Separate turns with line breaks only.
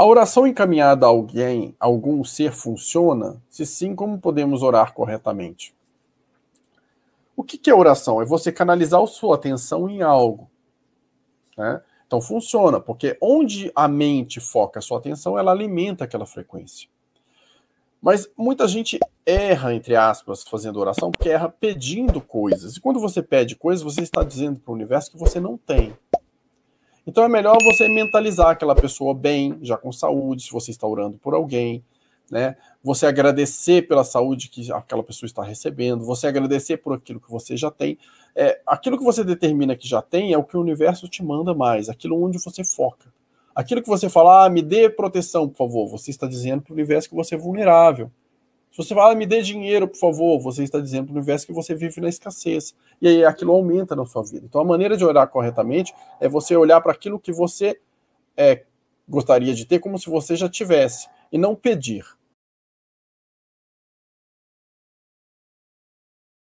A oração encaminhada a alguém, a algum ser, funciona? Se sim, como podemos orar corretamente? O que, que é oração? É você canalizar a sua atenção em algo. Né? Então funciona, porque onde a mente foca a sua atenção, ela alimenta aquela frequência. Mas muita gente erra, entre aspas, fazendo oração, porque erra pedindo coisas. E quando você pede coisas, você está dizendo para o universo que você não tem. Então é melhor você mentalizar aquela pessoa bem, já com saúde, se você está orando por alguém, né? Você agradecer pela saúde que aquela pessoa está recebendo, você agradecer por aquilo que você já tem. É, aquilo que você determina que já tem é o que o universo te manda mais, aquilo onde você foca. Aquilo que você fala, ah, me dê proteção, por favor, você está dizendo para o universo que você é vulnerável você fala, ah, me dê dinheiro, por favor, você está dizendo para o universo que você vive na escassez. E aí aquilo aumenta na sua vida. Então a maneira de olhar corretamente é você olhar para aquilo que você é, gostaria de ter como se você já tivesse, e não pedir.